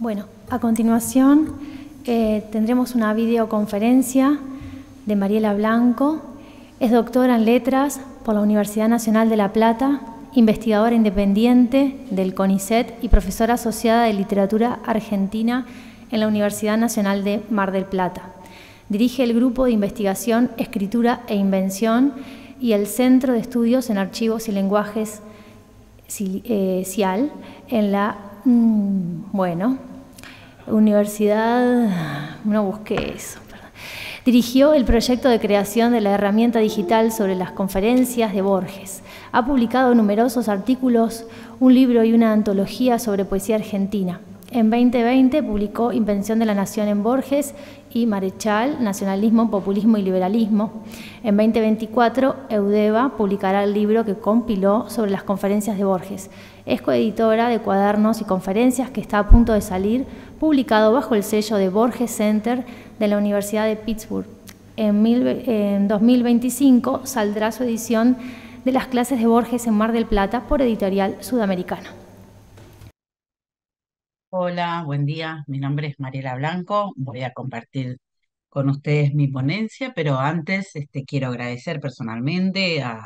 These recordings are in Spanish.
Bueno, a continuación eh, tendremos una videoconferencia de Mariela Blanco. Es doctora en letras por la Universidad Nacional de La Plata, investigadora independiente del CONICET y profesora asociada de literatura argentina en la Universidad Nacional de Mar del Plata. Dirige el grupo de investigación Escritura e Invención y el Centro de Estudios en Archivos y Lenguajes eh, Cial en la, mm, bueno, Universidad, no busqué eso. Dirigió el proyecto de creación de la herramienta digital sobre las conferencias de Borges. Ha publicado numerosos artículos, un libro y una antología sobre poesía argentina. En 2020 publicó Invención de la Nación en Borges y Marechal, Nacionalismo, Populismo y Liberalismo. En 2024, Eudeva publicará el libro que compiló sobre las conferencias de Borges. Es coeditora de cuadernos y conferencias que está a punto de salir, publicado bajo el sello de Borges Center de la Universidad de Pittsburgh. En, en 2025 saldrá su edición de las clases de Borges en Mar del Plata por Editorial Sudamericana. Hola, buen día. Mi nombre es Mariela Blanco. Voy a compartir con ustedes mi ponencia, pero antes este, quiero agradecer personalmente a,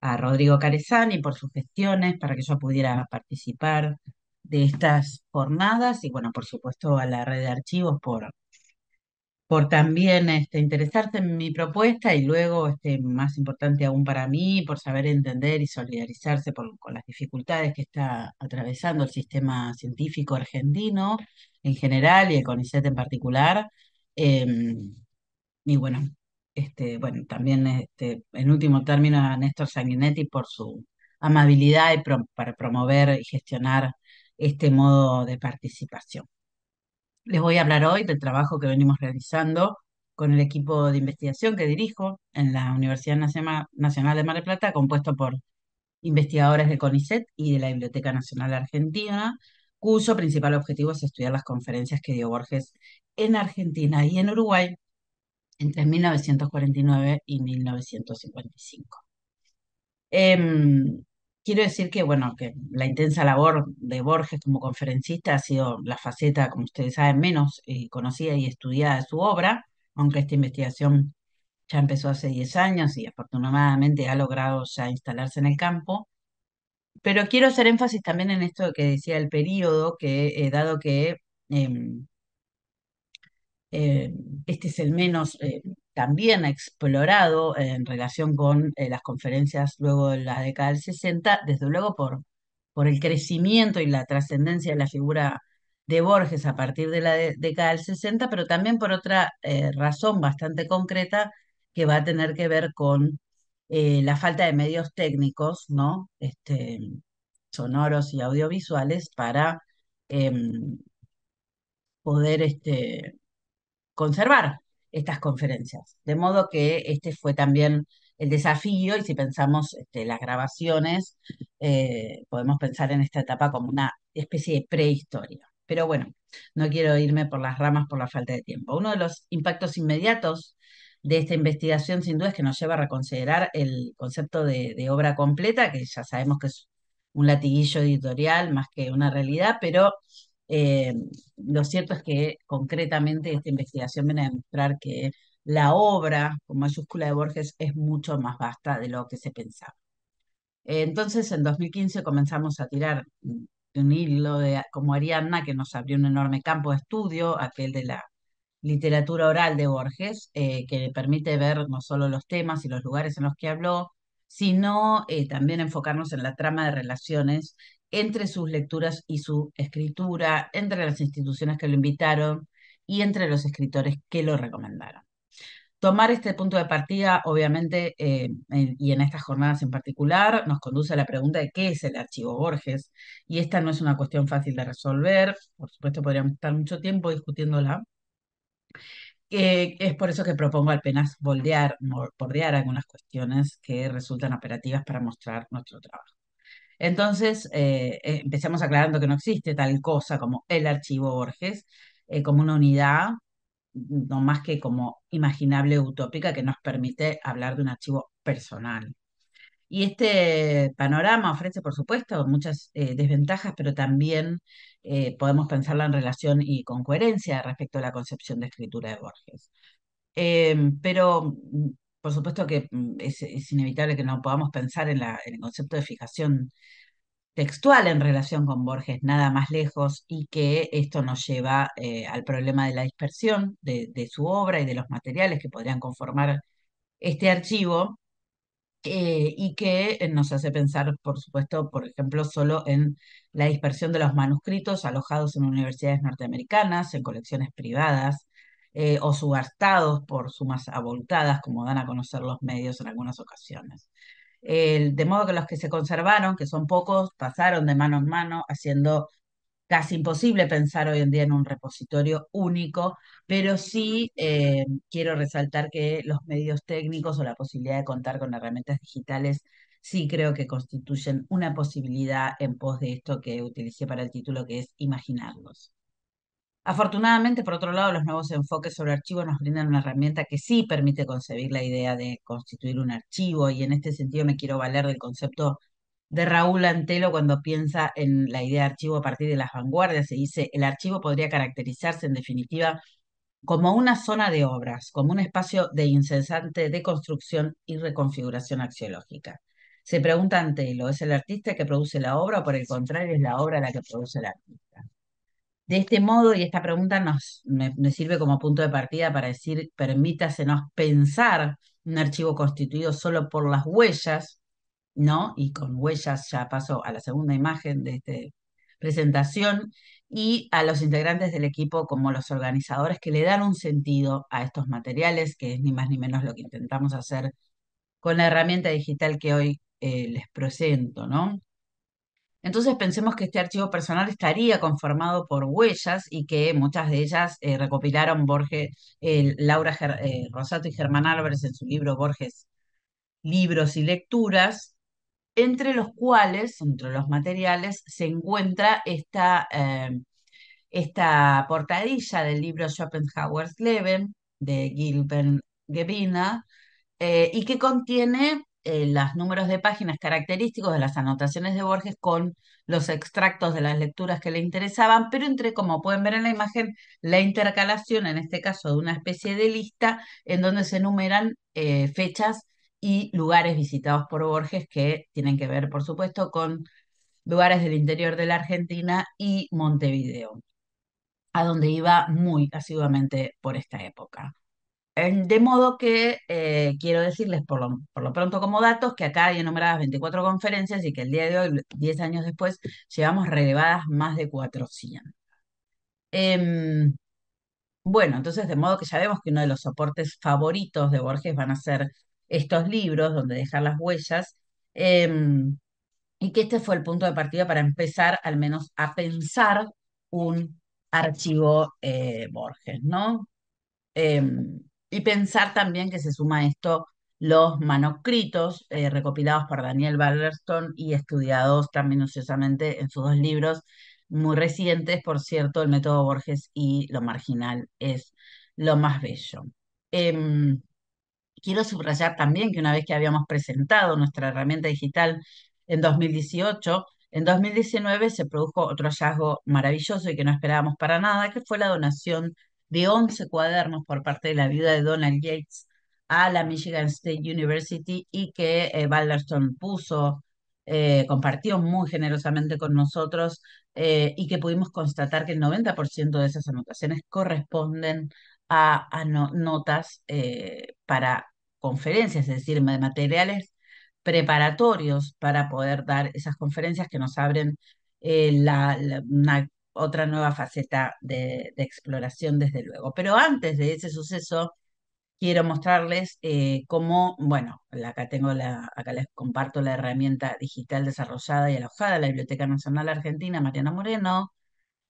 a Rodrigo Carezani por sus gestiones para que yo pudiera participar de estas jornadas y, bueno, por supuesto, a la red de archivos por, por también este, interesarse en mi propuesta y luego, este, más importante aún para mí, por saber entender y solidarizarse con las dificultades que está atravesando el sistema científico argentino en general y el CONICET en particular. Em, y bueno, este, bueno, también este, en último término a Néstor Sanguinetti por su amabilidad para promover y gestionar este modo de participación. Les voy a hablar hoy del trabajo que venimos realizando con el equipo de investigación que dirijo en la Universidad Nacional de Mar del Plata, compuesto por investigadores de CONICET y de la Biblioteca Nacional Argentina, cuyo principal objetivo es estudiar las conferencias que dio Borges en Argentina y en Uruguay entre 1949 y 1955. Quiero decir que, bueno, que la intensa labor de Borges como conferencista ha sido la faceta, como ustedes saben, menos eh, conocida y estudiada de su obra, aunque esta investigación ya empezó hace 10 años y afortunadamente ha logrado ya instalarse en el campo. Pero quiero hacer énfasis también en esto que decía el periodo, que eh, dado que em, em, este es el menos eh, también ha explorado eh, en relación con eh, las conferencias luego de la década del 60, desde luego por, por el crecimiento y la trascendencia de la figura de Borges a partir de la década del 60, pero también por otra eh, razón bastante concreta que va a tener que ver con la falta de medios técnicos, ¿no? Este, sonoros y audiovisuales para em, poder este, conservar estas conferencias. De modo que este fue también el desafío y si pensamos este, las grabaciones, eh, podemos pensar en esta etapa como una especie de prehistoria. Pero bueno, no quiero irme por las ramas por la falta de tiempo. Uno de los impactos inmediatos de esta investigación sin duda es que nos lleva a reconsiderar el concepto de, de obra completa, que ya sabemos que es un latiguillo editorial más que una realidad, pero eh, lo cierto es que concretamente esta investigación viene a demostrar que la obra con mayúscula de Borges es mucho más vasta de lo que se pensaba. Entonces, en 2015 comenzamos a tirar un hilo de, como Ariadna, que nos abrió un enorme campo de estudio, aquel de la literatura oral de Borges, eh, que permite ver no solo los temas y los lugares en los que habló, sino eh, también enfocarnos en la trama de relaciones entre sus lecturas y su escritura, entre las instituciones que lo invitaron y entre los escritores que lo recomendaron. Tomar este punto de partida, obviamente, eh, y en estas jornadas en particular, nos conduce a la pregunta de qué es el archivo Borges, y esta no es una cuestión fácil de resolver, por supuesto podríamos estar mucho tiempo discutiéndola. Eh, es por eso que propongo apenas bordear algunas cuestiones que resultan operativas para mostrar nuestro trabajo. Entonces, eh, eh, empecemos aclarando que no existe tal cosa como el archivo Borges, eh, como una unidad, no más que como imaginable utópica que nos permite hablar de un archivo personal. Y este panorama ofrece, por supuesto, muchas eh, desventajas, pero también podemos pensarla en relación y con coherencia respecto a la concepción de escritura de Borges. Em, pero por supuesto que mm, es, inevitable que no podamos pensar en, el concepto de fijación textual en relación con Borges, nada más lejos, y que esto nos lleva eh, al problema de la dispersión de, su obra y de los materiales que podrían conformar este archivo, eh, y que nos hace pensar, por supuesto, por ejemplo, solo en la dispersión de los manuscritos alojados en universidades norteamericanas, en colecciones privadas, eh, o subastados por sumas abultadas, como dan a conocer los medios en algunas ocasiones. de modo que los que se conservaron, que son pocos, pasaron de mano en mano, haciendo casi imposible pensar hoy en día en un repositorio único, pero sí eh, quiero resaltar que los medios técnicos o la posibilidad de contar con herramientas digitales sí creo que constituyen una posibilidad en pos de esto que utilicé para el título, que es imaginarlos. Afortunadamente, por otro lado, los nuevos enfoques sobre archivos nos brindan una herramienta que sí permite concebir la idea de constituir un archivo y en este sentido me quiero valer del concepto de Raúl Antelo cuando piensa en la idea de archivo a partir de las vanguardias Se dice, el archivo podría caracterizarse en definitiva como una zona de obras, como un espacio de incesante deconstrucción y reconfiguración axiológica. Se pregunta Antelo, ¿es el artista que produce la obra o por el contrario es la obra la que produce el artista? De este modo, y esta pregunta nos, me, sirve como punto de partida para decir, permítasenos pensar un archivo constituido solo por las huellas, ¿no? Y con huellas ya paso a la segunda imagen de esta presentación, y a los integrantes del equipo como los organizadores que le dan un sentido a estos materiales, que es ni más ni menos lo que intentamos hacer con la herramienta digital que hoy eh, les presento, ¿no? Entonces pensemos que este archivo personal estaría conformado por huellas y que muchas de ellas eh, recopilaron Borges, eh, Laura eh, Rosato y Germán Álvarez en su libro Borges, Libros y Lecturas, entre los cuales, entre los materiales, se encuentra esta, esta portadilla del libro Schopenhauer's Leben de Gilbert Gebina, y que contiene eh, los números de páginas característicos de las anotaciones de Borges con los extractos de las lecturas que le interesaban, pero entre, como pueden ver en la imagen, la intercalación, en este caso, de una especie de lista en donde se enumeran eh, fechas y lugares visitados por Borges que tienen que ver, por supuesto, con lugares del interior de la Argentina y Montevideo, a donde iba muy asiduamente por esta época. Eh, de modo que eh, quiero decirles por lo, por lo, pronto como datos que acá hay enumeradas 24 conferencias y que el día de hoy, 10 años después, llevamos relevadas más de 400. Em, bueno, entonces de modo que ya vemos que uno de los soportes favoritos de Borges van a ser estos libros donde dejar las huellas em, y que este fue el punto de partida para empezar al menos a pensar un archivo eh, Borges, ¿no? Em, y pensar también que se suma a esto los manuscritos eh, recopilados por Daniel Ballerston y estudiados tan minuciosamente en sus dos libros, muy recientes, por cierto, El método Borges y Lo marginal es lo más bello. Em, quiero subrayar también que una vez que habíamos presentado nuestra herramienta digital en 2018, en 2019 se produjo otro hallazgo maravilloso y que no esperábamos para nada, que fue la donación de 11 cuadernos por parte de la viuda de Donald Yates a la Michigan State University y que eh, Ballaston puso, eh, compartió muy generosamente con nosotros eh, y que pudimos constatar que el 90% de esas anotaciones corresponden a, notas para conferencias, es decir, de materiales preparatorios para poder dar esas conferencias que nos abren la, otra nueva faceta de, exploración, desde luego. Pero antes de ese suceso, quiero mostrarles eh, cómo, bueno, acá tengo la, acá les comparto la herramienta digital desarrollada y alojada de la Biblioteca Nacional Argentina, Mariana Moreno,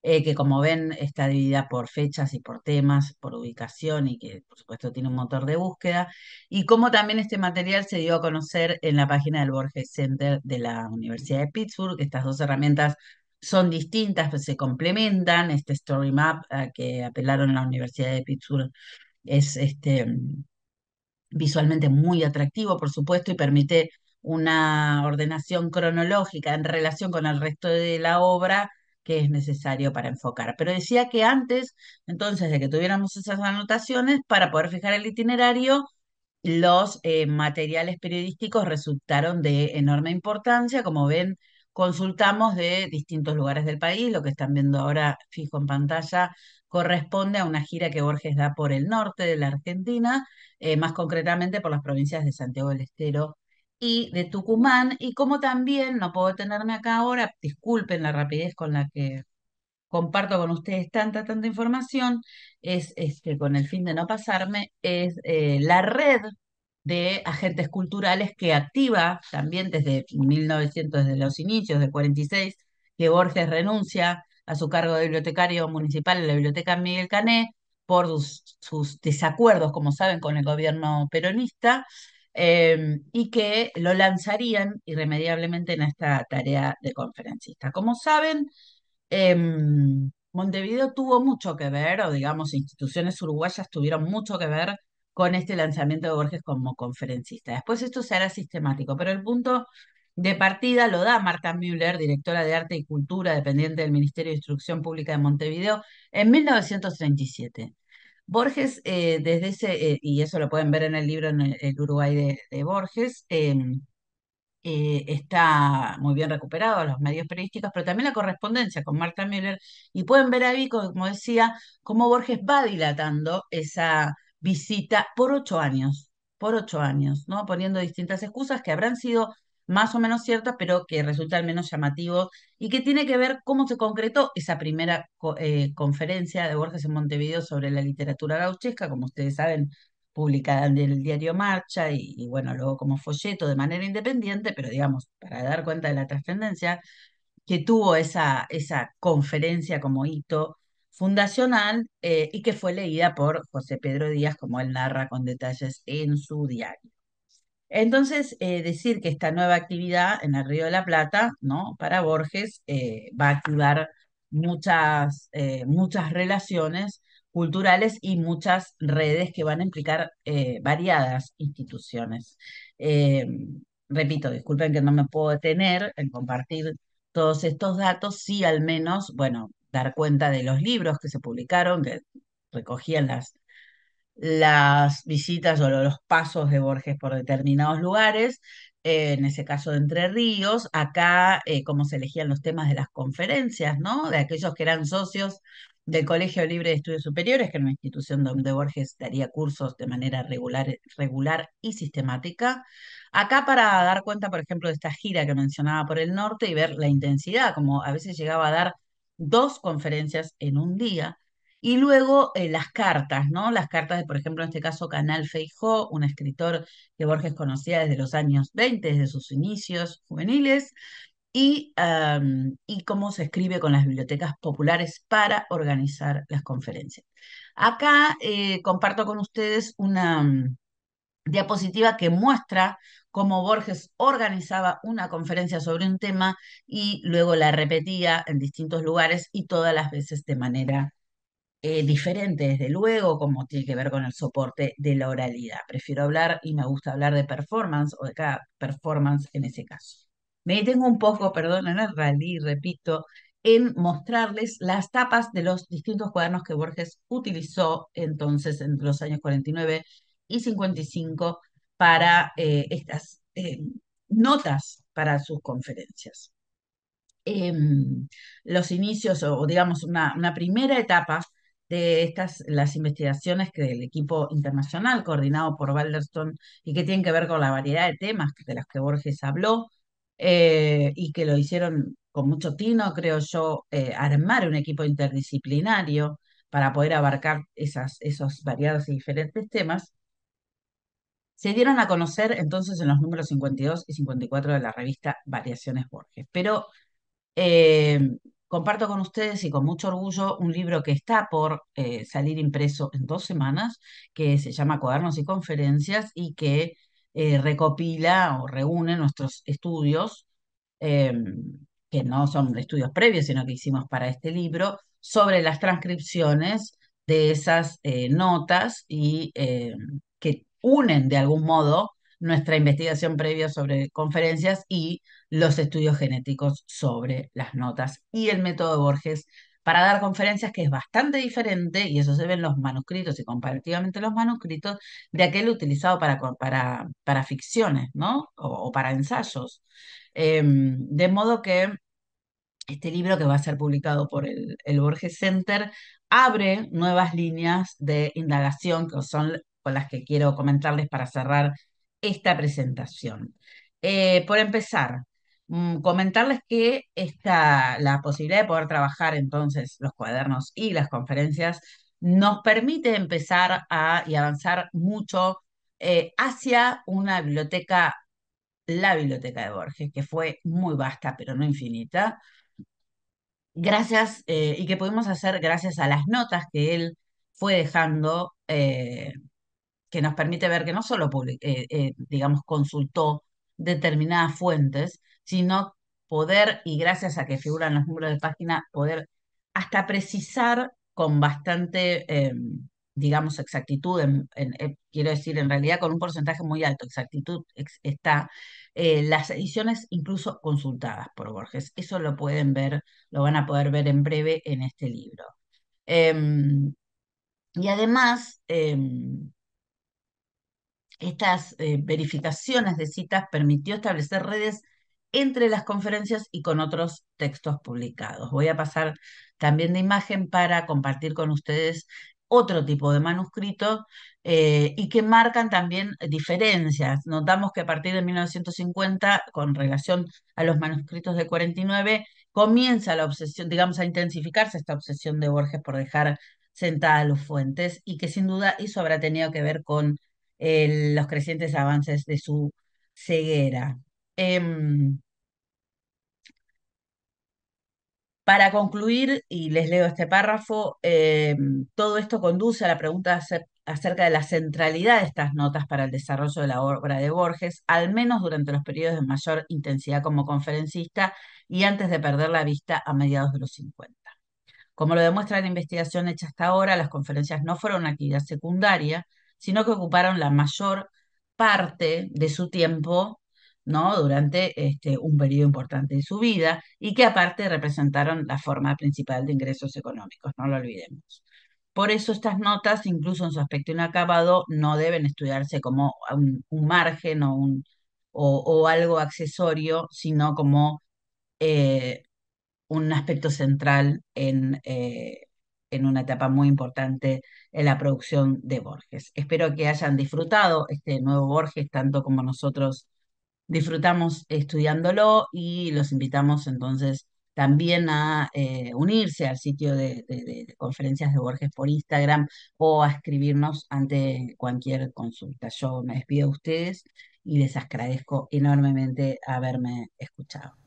eh, que como ven está dividida por fechas y por temas, por ubicación y que por supuesto tiene un motor de búsqueda, y cómo también este material se dio a conocer en la página del Borges Center de la Universidad de Pittsburgh, estas dos herramientas son distintas, pues, se complementan. Este story map que apelaron la Universidad de Pittsburgh es este, visualmente muy atractivo, por supuesto, y permite una ordenación cronológica en relación con el resto de la obra que es necesario para enfocar. Pero decía que antes, entonces, de que tuviéramos esas anotaciones, para poder fijar el itinerario, los eh, materiales periodísticos resultaron de enorme importancia. Como ven, consultamos de distintos lugares del país. Lo que están viendo ahora fijo en pantalla corresponde a una gira que Borges da por el norte de la Argentina, eh, más concretamente por las provincias de Santiago del Estero y de Tucumán. Y como también, no puedo tenerme acá ahora, disculpen la rapidez con la que comparto con ustedes tanta, tanta información, es que este, con el fin de no pasarme, es eh, la red de agentes culturales que activa también desde 1900, desde los inicios de 46, que Borges renuncia a su cargo de bibliotecario municipal en la Biblioteca Miguel Cané por sus, desacuerdos, como saben, con el gobierno peronista, eh, y que lo lanzarían irremediablemente en esta tarea de conferencista. Como saben, eh, Montevideo tuvo mucho que ver, o digamos, instituciones uruguayas tuvieron mucho que ver con este lanzamiento de Borges como conferencista. Después esto se hará sistemático, pero el punto de partida lo da Marta Müller, directora de Arte y Cultura, dependiente del Ministerio de Instrucción Pública de Montevideo, en 1937. Borges, eh, desde ese, eh, y eso lo pueden ver en el libro en el, Uruguay de, Borges, em, eh, está muy bien recuperado los medios periodísticos, pero también la correspondencia con Marta Müller, y pueden ver ahí, como decía, cómo Borges va dilatando esa visita por ocho años, por ocho años, ¿no? Poniendo distintas excusas que habrán sido más o menos ciertas, pero que resultan menos llamativos y que tiene que ver cómo se concretó esa primera eh, conferencia de Borges en Montevideo sobre la literatura gauchesca, como ustedes saben, publicada en el diario Marcha y, bueno, luego como folleto de manera independiente, pero digamos, para dar cuenta de la trascendencia que tuvo esa, esa conferencia como hito fundacional eh, y que fue leída por José Pedro Díaz, como él narra con detalles en su diario. Entonces, eh, decir que esta nueva actividad en el Río de la Plata, ¿no? Para Borges, eh, va a activar muchas, muchas relaciones culturales y muchas redes que van a implicar variadas instituciones. repito, disculpen que no me puedo detener en compartir todos estos datos, sí al menos, bueno, dar cuenta de los libros que se publicaron, que recogían las, las visitas o los pasos de Borges por determinados lugares, eh, en ese caso de Entre Ríos, acá eh, cómo se elegían los temas de las conferencias, ¿no? De aquellos que eran socios del Colegio Libre de Estudios Superiores, que era una institución donde Borges daría cursos de manera regular, regular y sistemática. Acá para dar cuenta, por ejemplo, de esta gira que mencionaba por el norte y ver la intensidad, como a veces llegaba a dar dos conferencias en un día. Y luego eh, las cartas, ¿no? Las cartas de, por ejemplo, en este caso, Canal Feijó, un escritor que Borges conocía desde los años 20, desde sus inicios juveniles, y, cómo se escribe con las bibliotecas populares para organizar las conferencias. Acá eh, comparto con ustedes una, diapositiva que muestra cómo Borges organizaba una conferencia sobre un tema y luego la repetía en distintos lugares y todas las veces de manera eh, diferente, desde luego, como tiene que ver con el soporte de la oralidad. Prefiero hablar y me gusta hablar de performance o de cada performance en ese caso. Me detengo un poco, perdón, en el rally, repito, en mostrarles las tapas de los distintos cuadernos que Borges utilizó entonces en los años 49 y 55 para eh, estas eh, notas para sus conferencias. Em, los inicios o, digamos una, una, primera etapa de estas las investigaciones que el equipo internacional coordinado por Balderston y que tienen que ver con la variedad de temas de los que Borges habló eh, y que lo hicieron con mucho tino, creo yo, armar un equipo interdisciplinario para poder abarcar esas, esos variados y diferentes temas se dieron a conocer entonces en los números 52 y 54 de la revista Variaciones Borges. Pero eh, comparto con ustedes y con mucho orgullo un libro que está por eh, salir impreso en dos semanas, que se llama Cuadernos y Conferencias y que eh, recopila o reúne nuestros estudios, em, que no son estudios previos, sino que hicimos para este libro, sobre las transcripciones de esas notas y em, unen de algún modo nuestra investigación previa sobre conferencias y los estudios genéticos sobre las notas y el método de Borges para dar conferencias que es bastante diferente, y eso se ve en los manuscritos y comparativamente los manuscritos, de aquel utilizado para, para, para ficciones, ¿no? O, para ensayos. Em, de modo que este libro que va a ser publicado por el Borges Center abre nuevas líneas de indagación que son con las que quiero comentarles para cerrar esta presentación. Eh, por empezar, mm, comentarles que esta, la posibilidad de poder trabajar entonces los cuadernos y las conferencias nos permite empezar a, y avanzar mucho eh, hacia una biblioteca, la biblioteca de Borges, que fue muy vasta, pero no infinita. Gracias, eh, y que pudimos hacer gracias a las notas que él fue dejando que nos permite ver que no solo, eh, eh, digamos, consultó determinadas fuentes, sino poder, y gracias a que figuran los números de página, poder hasta precisar con bastante, eh, digamos, exactitud, quiero decir, en realidad con un porcentaje muy alto, exactitud está, las ediciones incluso consultadas por Borges. Eso lo pueden ver, lo van a poder ver en breve en este libro. Em, y además, em, estas eh, verificaciones de citas permitió establecer redes entre las conferencias y con otros textos publicados. Voy a pasar también de imagen para compartir con ustedes otro tipo de manuscrito eh, y que marcan también diferencias. Notamos que a partir de 1950, con relación a los manuscritos de 49, comienza la obsesión, digamos, a intensificarse esta obsesión de Borges por dejar sentadas los fuentes y que sin duda eso habrá tenido que ver con los crecientes avances de su ceguera. Em, para concluir, y les leo este párrafo, em, todo esto conduce a la pregunta acerca de la centralidad de estas notas para el desarrollo de la obra de Borges, al menos durante los periodos de mayor intensidad como conferencista y antes de perder la vista a mediados de los 50. Como lo demuestra la investigación hecha hasta ahora, las conferencias no fueron una actividad secundaria, sino que ocuparon la mayor parte de su tiempo ¿no? durante este, un periodo importante de su vida y que aparte representaron la forma principal de ingresos económicos, no lo olvidemos. Por eso estas notas, incluso en su aspecto inacabado, no deben estudiarse como un, margen o, un, o, algo accesorio, sino como eh, un aspecto central en, eh, en una etapa muy importante en la producción de Borges. Espero que hayan disfrutado este nuevo Borges tanto como nosotros disfrutamos estudiándolo y los invitamos entonces también a eh, unirse al sitio de, de, conferencias de Borges por Instagram o a escribirnos ante cualquier consulta. Yo me despido de ustedes y les agradezco enormemente haberme escuchado.